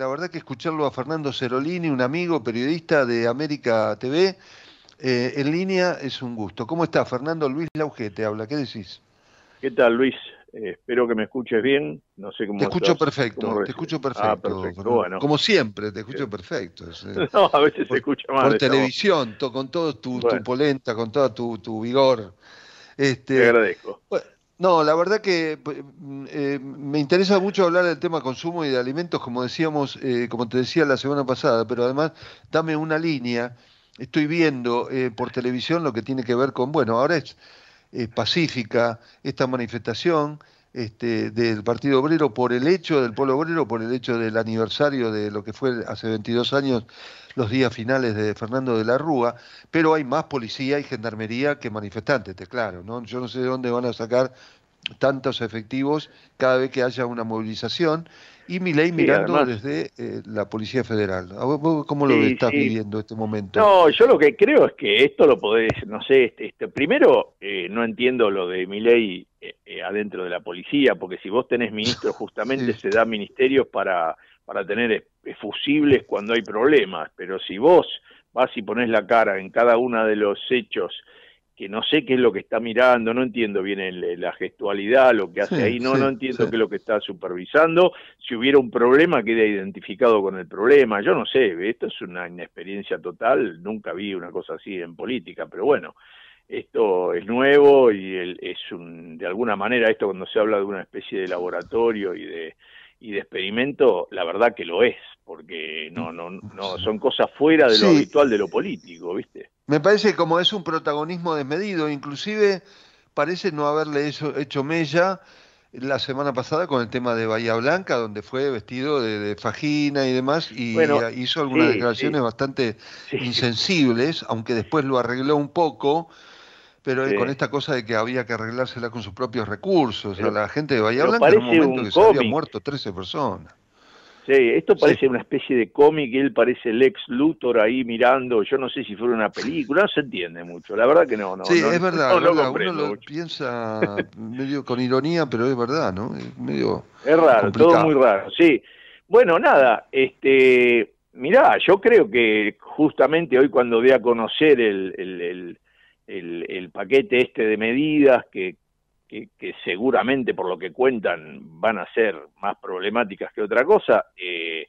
la verdad que escucharlo a Fernando Cerolini, un amigo periodista de América TV, eh, en línea es un gusto. ¿Cómo estás, Fernando Luis Laujete Habla, ¿qué decís? ¿Qué tal Luis? Eh, espero que me escuches bien. No sé cómo. Te escucho perfecto, te escucho ah, perfecto. Como, siempre, te escucho perfecto. No, a veces se escucha mal. Por televisión, con todo tu, polenta, con todo tu, vigor. Este, te agradezco. No, la verdad que pues, mm, eh, me interesa mucho hablar del tema consumo y de alimentos, como decíamos, eh, como te decía la semana pasada, pero además dame una línea. Estoy viendo eh, por televisión lo que tiene que ver con, bueno, ahora es Pacífica, esta manifestación este, del Partido Obrero por el hecho del Polo Obrero, por el hecho del aniversario de lo que fue hace 22 años los días finales de Fernando de la Rúa, pero hay más policía y gendarmería que manifestantes, claro, ¿no? Yo no sé de dónde van a sacar tantos efectivos cada vez que haya una movilización y Milei mirando desde eh, la Policía Federal. ¿Cómo lo estás viviendo este momento? No, yo lo que creo es que esto lo podés, no sé, este, este primero eh, no entiendo lo de Milei ley eh, adentro de la policía, porque si vos tenés ministros justamente se dan ministerios para, para tener fusibles cuando hay problemas, pero si vos vas y pones la cara en cada uno de los hechos que no sé qué es lo que está mirando, no entiendo bien la gestualidad, lo que hace ahí, no, no entiendo qué es lo que está supervisando, si hubiera un problema queda identificado con el problema, yo no sé, esto es una inexperiencia total, nunca vi una cosa así en política, pero bueno, esto es nuevo y es un, de alguna manera esto cuando se habla de una especie de laboratorio y de de experimento, la verdad que lo es, porque no, no, no son cosas fuera de lo habitual de lo político, ¿viste? Me parece como es un protagonismo desmedido, inclusive parece no haberle hecho, mella la semana pasada con el tema de Bahía Blanca, donde fue vestido de, fajina y demás, y hizo algunas declaraciones bastante insensibles, aunque después lo arregló un poco, pero con esta cosa de que había que arreglársela con sus propios recursos. la gente de Bahía Blanca en un momento que se había muerto 13 personas. Sí, esto parece una especie de cómic, él parece el ex Luthor ahí mirando, yo no sé si fuera una película, no se entiende mucho, la verdad que no, no. Sí, es verdad, uno lo piensa medio con ironía, pero es verdad, ¿no? Es medio Es raro, todo muy raro, sí. Bueno, nada, este, mirá, yo creo que justamente hoy cuando dé a conocer el, el, el paquete este de medidas que, que, seguramente por lo que cuentan van a ser más problemáticas que otra cosa, eh,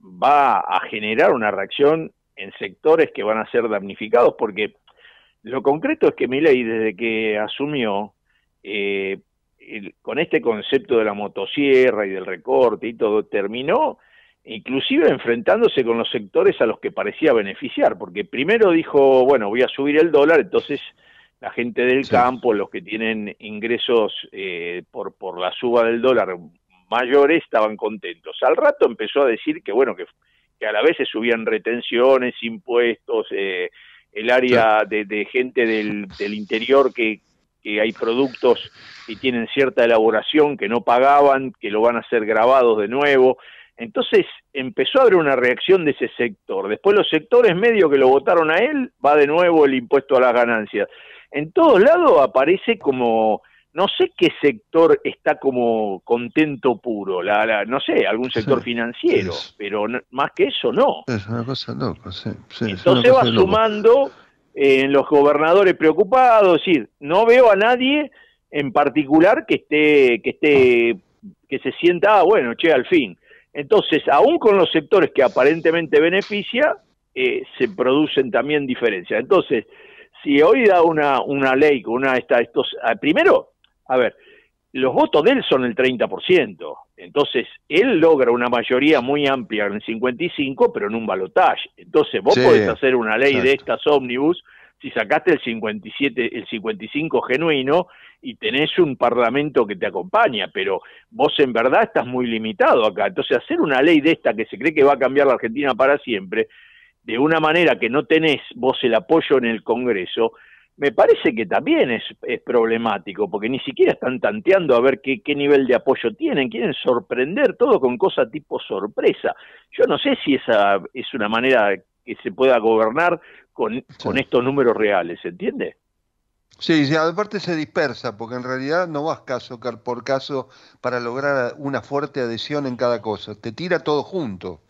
va a generar una reacción en sectores que van a ser damnificados, porque lo concreto es que Milei desde que asumió, eh, con este concepto de la motosierra y del recorte y todo, terminó inclusive enfrentándose con los sectores a los que parecía beneficiar, porque primero dijo, bueno, voy a subir el dólar, entonces la gente del campo, los que tienen ingresos eh, por, por la suba del dólar mayores, estaban contentos. Al rato empezó a decir que, bueno, que, a la vez se subían retenciones, impuestos, eh, el área de, gente del, interior que, que hay productos y tienen cierta elaboración, que no pagaban, que lo van a hacer grabados de nuevo. Entonces empezó a haber una reacción de ese sector. Después los sectores medios que lo votaron a él, va de nuevo el impuesto a las ganancias en todos lados aparece como no sé qué sector está como contento puro, la, no sé, algún sector financiero, pero más que eso no. Es cosa loca, Entonces va sumando en eh, los gobernadores preocupados, es decir, no veo a nadie en particular que esté, que esté, que se sienta, ah, bueno, che, al fin. Entonces, aún con los sectores que aparentemente beneficia, eh, se producen también diferencias. Entonces, si hoy da una, una ley con una está estos, ah, primero, a ver, los votos de él son el 30%, entonces él logra una mayoría muy amplia en el 55, pero en un balotaje. Entonces vos podés hacer una ley de estas ómnibus si sacaste el 57, el 55 genuino y tenés un parlamento que te acompaña, pero vos en verdad estás muy limitado acá. Entonces hacer una ley de esta que se cree que va a cambiar la Argentina para siempre de una manera que no tenés vos el apoyo en el Congreso, me parece que también es, problemático, porque ni siquiera están tanteando a ver qué, nivel de apoyo tienen, quieren sorprender todo con cosa tipo sorpresa. Yo no sé si esa es una manera que se pueda gobernar con, estos números reales, ¿entiende? Sí, sí, aparte se dispersa, porque en realidad no vas caso por caso para lograr una fuerte adhesión en cada cosa, te tira todo junto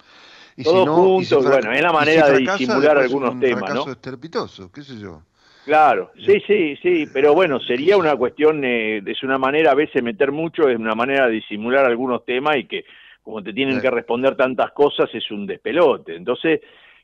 todos juntos, bueno, es la manera de disimular algunos temas, ¿no? esterpitoso, qué sé yo. Claro, sí, sí, sí, pero bueno, sería una cuestión, eh, es una manera a veces meter mucho, es una manera de disimular algunos temas y que como te tienen que responder tantas cosas es un despelote. Entonces,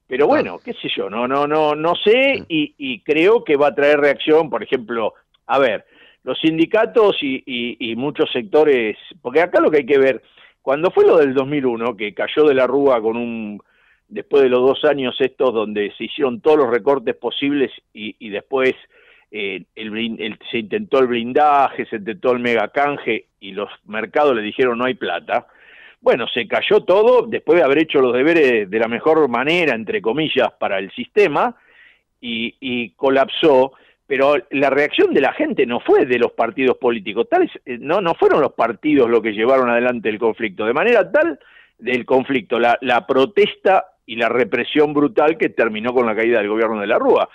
pero ah. bueno, qué sé yo, no, no, no, no sé y, creo que va a traer reacción, por ejemplo, a ver, los sindicatos y muchos sectores, porque acá lo que hay que ver, cuando fue lo del 2001, que cayó de la rúa con un después de los dos años estos donde se hicieron todos los recortes posibles y, después eh, el, se intentó el blindaje, se intentó el mega canje y los mercados le dijeron no hay plata. Bueno, se cayó todo después de haber hecho los deberes de la mejor manera, entre comillas, para el sistema y, y colapsó pero la reacción de la gente no fue de los partidos políticos, eh, no, no fueron los partidos los que llevaron adelante el conflicto, de manera tal del conflicto, la, protesta y la represión brutal que terminó con la caída del gobierno de la Rúa,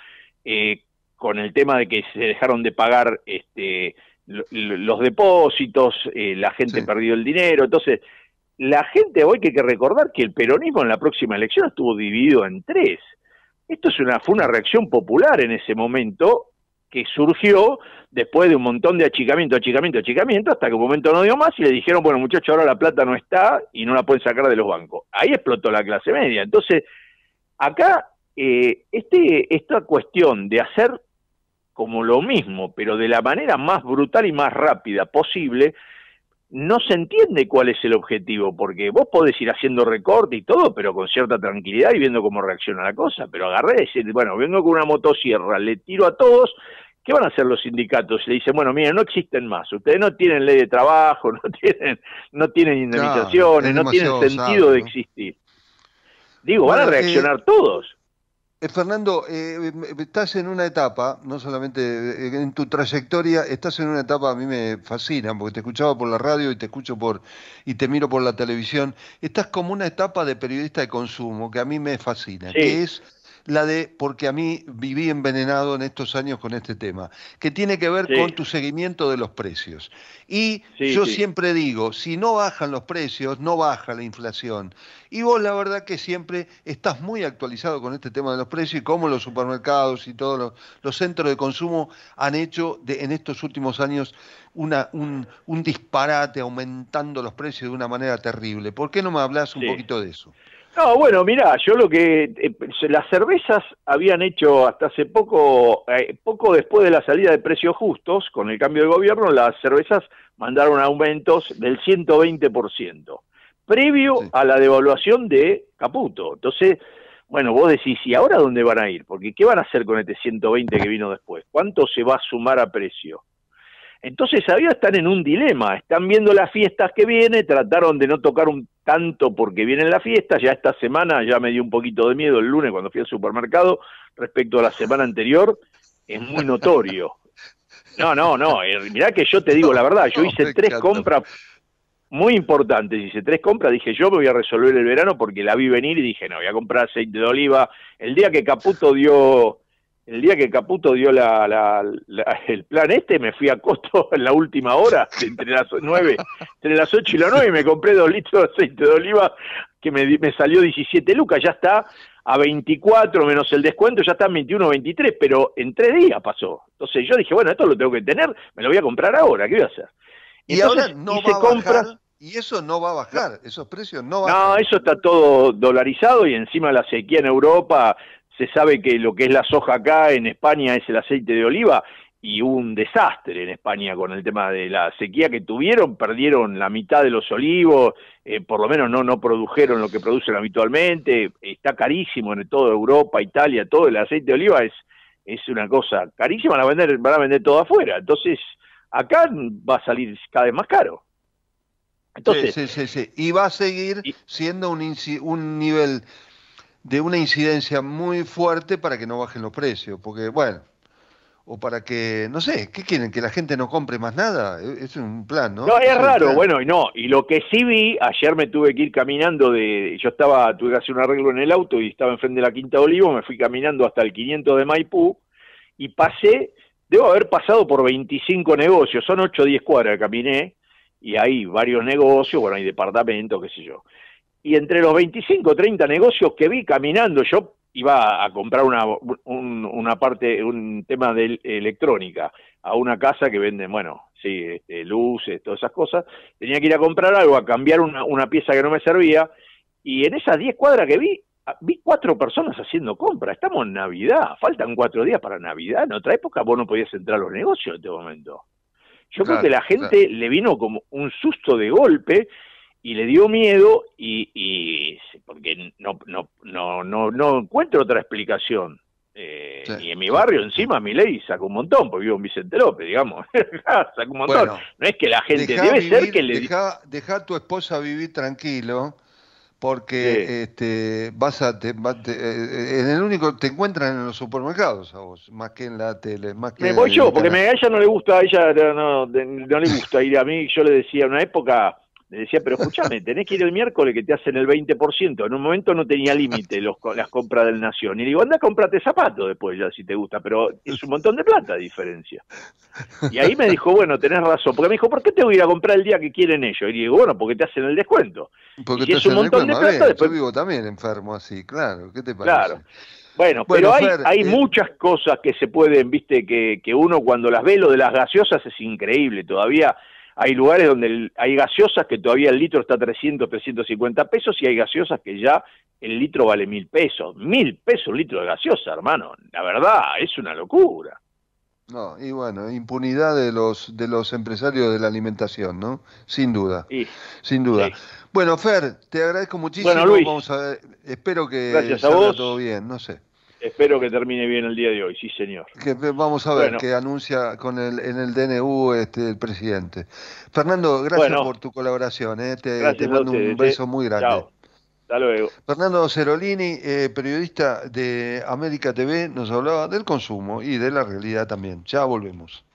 eh, con el tema de que se dejaron de pagar este, los depósitos, eh, la gente perdió el dinero, entonces la gente hoy hay que recordar que el peronismo en la próxima elección estuvo dividido en tres. Esto es una, fue una reacción popular en ese momento que surgió después de un montón de achicamiento, achicamiento, achicamiento, hasta que un momento no dio más y le dijeron, bueno muchachos, ahora la plata no está y no la pueden sacar de los bancos. Ahí explotó la clase media. Entonces, acá eh, este, esta cuestión de hacer como lo mismo, pero de la manera más brutal y más rápida posible, no se entiende cuál es el objetivo, porque vos podés ir haciendo recorte y todo, pero con cierta tranquilidad y viendo cómo reacciona la cosa. Pero agarré y decir, bueno, vengo con una motosierra, le tiro a todos, ¿qué van a hacer los sindicatos? Le dicen, bueno, mira no existen más, ustedes no tienen ley de trabajo, no tienen, no tienen indemnizaciones, no tienen sentido de existir. Digo, van a eh, reaccionar todos. Eh, Fernando, eh, em, em, estás en una etapa, no solamente eh, en tu trayectoria, estás en una etapa, a mí me fascina, porque te escuchaba por la radio y te escucho por y te miro por la televisión. Estás como una etapa de periodista de consumo que a mí me fascina, que es la de porque a mí viví envenenado en estos años con este tema, que tiene que ver con tu seguimiento de los precios. Y yo siempre digo, si no bajan los precios, no baja la inflación. Y vos la verdad que siempre estás muy actualizado con este tema de los precios y cómo los supermercados y todos los, centros de consumo han hecho de, en estos últimos años una, un, un, disparate aumentando los precios de una manera terrible. ¿Por qué no me hablas un poquito de eso? No, bueno, mirá, yo lo que... Eh, las cervezas habían hecho hasta hace poco, eh, poco después de la salida de precios justos, con el cambio de gobierno, las cervezas mandaron aumentos del 120%, previo a la devaluación de Caputo. Entonces, bueno, vos decís, ¿y ahora dónde van a ir? Porque ¿qué van a hacer con este 120 que vino después? ¿Cuánto se va a sumar a precio? Entonces ahora están en un dilema, están viendo las fiestas que viene, trataron de no tocar un tanto porque vienen las fiestas, ya esta semana ya me dio un poquito de miedo el lunes cuando fui al supermercado respecto a la semana anterior, es muy notorio. No, no, no, eh, mirá que yo te digo la verdad, yo hice tres compras muy importantes, hice tres compras, dije yo me voy a resolver el verano porque la vi venir y dije no, voy a comprar aceite de oliva, el día que Caputo dio el día que Caputo dio el plan este, me fui a costo en la última hora, entre las nueve, entre las 8 y las 9, y me compré dos litros de aceite de oliva que me, me salió 17 lucas, ya está a 24 menos el descuento, ya está en 21 23, pero en tres días pasó. Entonces yo dije, bueno, esto lo tengo que tener, me lo voy a comprar ahora, ¿qué voy a hacer? Y, ahora no va a Bajar, y eso no va a bajar, esos precios no van a bajar. eso está todo dolarizado y encima la sequía en Europa se sabe que lo que es la soja acá en España es el aceite de oliva y un desastre en España con el tema de la sequía que tuvieron, perdieron la mitad de los olivos, eh, por lo menos no, no produjeron lo que producen habitualmente, está carísimo en toda Europa, Italia, todo el aceite de oliva es, es una cosa carísima, vender, van a vender todo afuera, entonces acá va a salir cada vez más caro. Entonces, sí, sí, sí, Y va a seguir siendo un, un nivel de una incidencia muy fuerte para que no bajen los precios, porque bueno, o para que, no sé, ¿qué quieren? ¿Que la gente no compre más nada? E, es un plan, ¿no? No, es, raro, bueno, y no, y lo que sí vi, ayer me tuve que ir caminando de, yo estaba, tuve que hacer un arreglo en el auto y estaba enfrente de la Quinta de Olivo, me fui caminando hasta el 500 de Maipú y pasé, debo haber pasado por 25 negocios, son 8 o 10 cuadras, que caminé, y hay varios negocios, bueno, hay departamentos, qué sé yo y entre los 25 30 negocios que vi caminando, yo iba a comprar una, un, una parte, un tema de electrónica a una casa que vende, bueno, sí, este, luces, todas esas cosas. Tenía que ir a comprar algo, a cambiar una, una pieza que no me servía. Y en esas 10 cuadras que vi, vi cuatro personas haciendo compras, Estamos en Navidad, faltan cuatro días para Navidad. En otra época vos no podías entrar a los negocios en este momento. Yo creo que la gente le vino como un susto de golpe y le dio miedo y, porque no, no, no, no, no encuentro otra explicación. Eh, y en mi barrio, encima, mi ley sacó un montón, porque vivo en Vicente López, digamos. Ah, sacó un montón. no es que la gente. Debe ser que le. Deja, a tu esposa vivir tranquilo, porque este, vas a. Te, eh, en el único. Te encuentran en los supermercados a vos, más que en la tele. Más que me voy yo, porque a ella no le gusta, a ella le gusta ir a mí. Yo le decía, una época le decía, pero escúchame, tenés que ir el miércoles que te hacen el 20%. En un momento no tenía límite las compras del Nación. Y le digo, anda, cómprate zapatos después ya si te gusta, pero es un montón de plata diferencia. Y ahí me dijo, bueno, tenés razón. Porque me dijo, ¿por qué te voy a ir a comprar el día que quieren ellos? Y digo, bueno, porque te hacen el descuento. Porque y es un montón de plata. después... vivo también enfermo así, claro. ¿Qué te parece? Claro. Bueno, pero hay, hay eh, muchas cosas que se pueden, viste, que, que uno cuando las ve, lo de las gaseosas es increíble todavía hay lugares donde hay gaseosas que todavía el litro está 300, 350 pesos y hay gaseosas que ya el litro vale mil pesos. Mil pesos un litro de gaseosa, hermano. La verdad, es una locura. No, y bueno, impunidad de los de los empresarios de la alimentación, ¿no? Sin duda. Sin duda. Bueno, Fer, te agradezco muchísimo. Bueno, Vamos a ver, espero que salga todo bien, no sé. Espero que termine bien el día de hoy, sí, señor. vamos a ver qué anuncia con el, en el DNU este, el presidente. Fernando, gracias por tu colaboración. Eh, te, mando un beso eh. muy grande. Hasta luego. Fernando Cerolini, eh, periodista de América TV, nos hablaba del consumo y de la realidad también. Ya volvemos.